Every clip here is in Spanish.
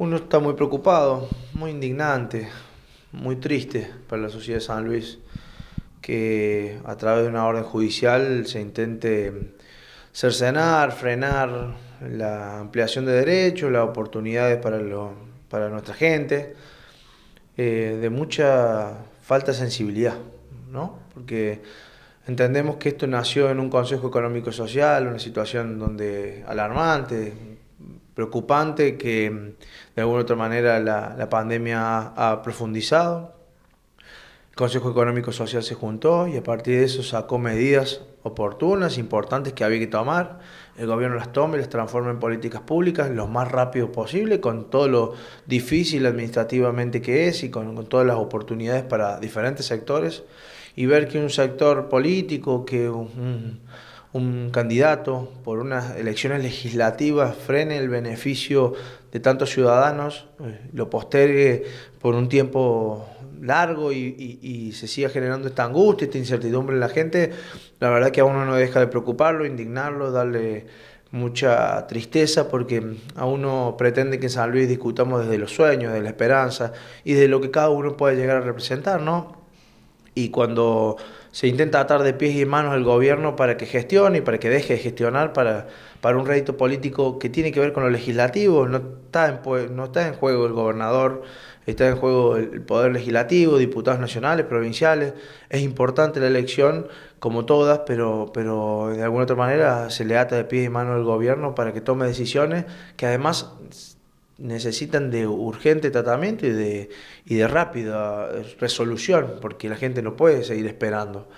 Uno está muy preocupado, muy indignante, muy triste para la sociedad de San Luis que a través de una orden judicial se intente cercenar, frenar la ampliación de derechos, las oportunidades para, para nuestra gente, eh, de mucha falta de sensibilidad, ¿no? Porque entendemos que esto nació en un Consejo Económico Social, una situación donde alarmante, preocupante que de alguna u otra manera la, pandemia ha, profundizado. El Consejo Económico Social se juntó y a partir de eso sacó medidas oportunas, importantes que había que tomar. El gobierno las tome y las transforma en políticas públicas lo más rápido posible, con todo lo difícil administrativamente que es y con, todas las oportunidades para diferentes sectores. Y ver que un sector político, que un candidato por unas elecciones legislativas frene el beneficio de tantos ciudadanos, eh, lo postergue por un tiempo largo y, se siga generando esta angustia, esta incertidumbre en la gente, la verdad que a uno no deja de preocuparlo, indignarlo, darle mucha tristeza porque a uno pretende que en San Luis discutamos desde los sueños, de la esperanza y de lo que cada uno puede llegar a representar, ¿no? Y cuando se intenta atar de pies y manos al gobierno para que gestione y para que deje de gestionar para, para un rédito político que tiene que ver con lo legislativo. No está, en, no está en juego el gobernador, está en juego el poder legislativo, diputados nacionales, provinciales. Es importante la elección, como todas, pero, pero de alguna otra manera se le ata de pies y manos al gobierno para que tome decisiones que además necesitan de urgente tratamiento y de, rápida resolución, porque la gente no puede seguir esperando.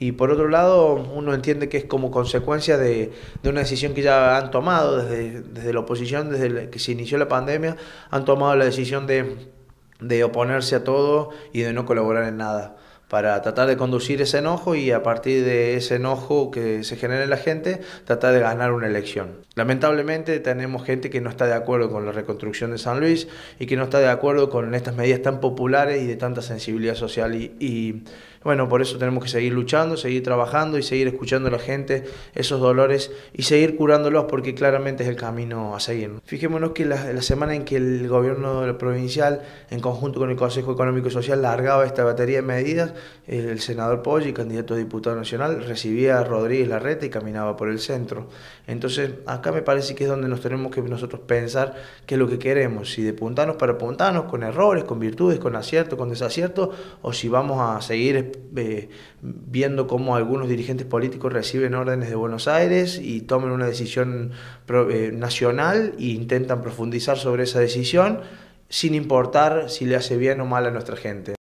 Y por otro lado, uno entiende que es como consecuencia de, una decisión que ya han tomado desde, la oposición, desde que se inició la pandemia, han tomado la decisión de oponerse a todo y de no colaborar en nada para tratar de conducir ese enojo y a partir de ese enojo que se genera en la gente, tratar de ganar una elección. Lamentablemente tenemos gente que no está de acuerdo con la reconstrucción de San Luis y que no está de acuerdo con estas medidas tan populares y de tanta sensibilidad social y, bueno, por eso tenemos que seguir luchando, seguir trabajando y seguir escuchando a la gente esos dolores y seguir curándolos porque claramente es el camino a seguir. Fijémonos que la semana en que el gobierno provincial, en conjunto con el Consejo Económico y Social, largaba esta batería de medidas, eh, el senador Poggi, candidato a diputado nacional, recibía a Rodríguez Larreta y caminaba por el centro. Entonces, acá me parece que es donde nos tenemos que nosotros pensar qué es lo que queremos, si de puntanos para puntanos, con errores, con virtudes, con acierto, con desacierto, o si vamos a seguir eh, viendo cómo algunos dirigentes políticos reciben órdenes de Buenos Aires y toman una decisión eh, nacional e intentan profundizar sobre esa decisión sin importar si le hace bien o mal a nuestra gente.